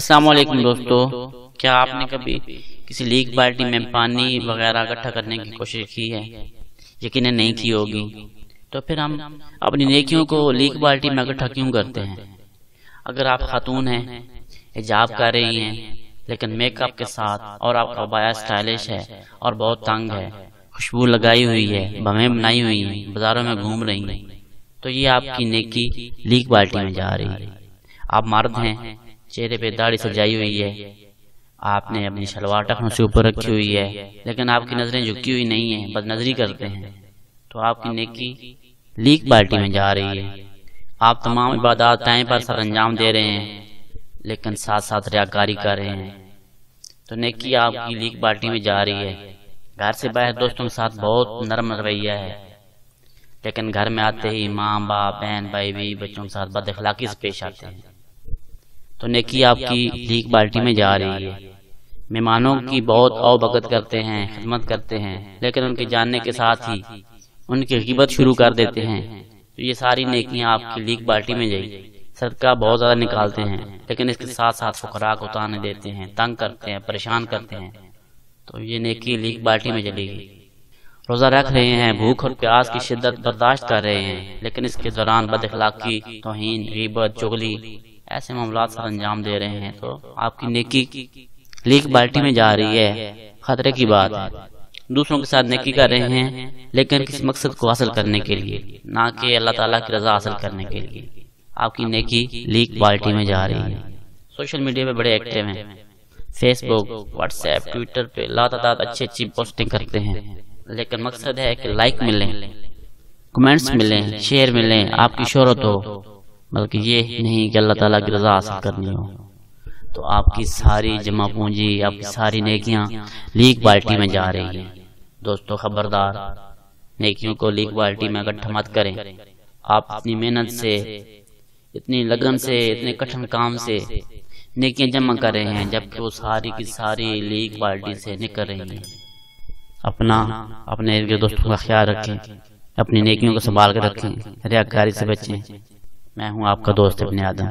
السلام علیکم دوستو کیا آپ نے کبھی کسی لیک بالٹی میں پانی وغیرہ اکٹھا کرنے کی کوشش کی ہے یقیناً نہیں کی ہوگی تو پھر ہم اپنی نیکیوں کو میں کیوں کرتے ہیں اگر آپ خاتون ہیں یہ کر رہی ہیں لیکن میک اپ کے ساتھ اور آپ کا بایا سٹائلش ہے اور بہت تنگ ہے خوشبو لگائی ہوئی ہے بمیں بنائی ہوئی ہیں بازاروں میں گھوم رہی ہیں تو یہ آپ کی نیکی لیک بالٹی میں جا رہی ہے آپ مرد ہیں چہرے پہ داڑھی سجائی ہوئی ہے آپ نے اپنی شلوار ٹخنوں سے اوپر رکھی ہوئی ہے لیکن آپ کی نظریں جھکی ہوئی نہیں ہیں بد نظری کرتے ہیں تو آپ کی نیکی لیک بالٹی میں جا رہی ہے آپ تمام عبادات ٹائم پر سر انجام دے رہے ہیں لیکن ساتھ ساتھ ریا کر رہے ہیں تو نیکی آپ کی لیک بالٹی میں جا رہی ہے گھر سے باہر دوستوں کے ساتھ بہت نرم رویہ ہے لیکن گھر میں آتے ہی ماں باپ بہن بھائی بھی بچوں کے ساتھ بد اخلاقی سے پیش آتے ہیں تو نیکی آپ کی لیک بالٹی میں جا رہی ہے مہمانوں کی بہت او بکت کرتے ہیں خدمت کرتے ہیں لیکن ان ان کے کے جاننے ساتھ ہی کی کی شروع کر دیتے ہیں تو یہ ساری نیکیاں آپ بالٹی میں جائیں صدقہ بہت زیادہ نکالتے ہیں لیکن اس کے ساتھ ساتھ فقراء کو تانے دیتے ہیں تنگ کرتے ہیں پریشان کرتے ہیں تو یہ نیکی لیک بالٹی میں جلی گی روزہ رکھ رہے ہیں بھوک اور پیاس کی شدت برداشت کر رہے ہیں لیکن اس کے دوران بد اخلاقی توہین غیبت چگلی ایسے معاملات سر انجام دے رہے ہیں تو آپ کی نیکی لیک بالٹی میں جا رہی ہے خطرے کی بات دوسروں کے ساتھ نیکی کر رہے ہیں لیکن کسی مقصد کو حاصل کرنے کے لیے نہ کہ اللہ تعالیٰ کی رضا حاصل کرنے کے لیے آپ کی نیکی لیک بالٹی میں جا رہی ہے سوشل میڈیا میں بڑے ایکٹیو ہیں Facebook WhatsApp Twitter پہ تعداد اچھی اچھی پوسٹنگ کرتے ہیں لیکن مقصد ہے کہ لائک ملیں کمنٹس ملیں شیئر ملیں آپ کی شہرت ہو بلکہ یہ نہیں کہ اللہ تعالیٰ کی رضا حاصل کرنی ہو تو آپ کی ساری جمع پونجی آپ کی ساری نیکیاں لیک بالٹی میں جا رہی ہیں دوستو خبردار نیکیوں کو لیک بالٹی میں اکٹھا مت کریں آپ اپنی محنت سے اتنی لگن سے اتنے کٹھن کام سے نیکیاں جمع کر رہے ہیں جبکہ وہ ساری کی ساری لیک بالٹی سے نکل رہی ہیں اپنا اپنے دوستوں کا خیال رکھیں اپنی نیکیوں کو سنبھال کر رکھیں ریاکاری سے بچیں میں ہوں آپ کا دوست ابن آدم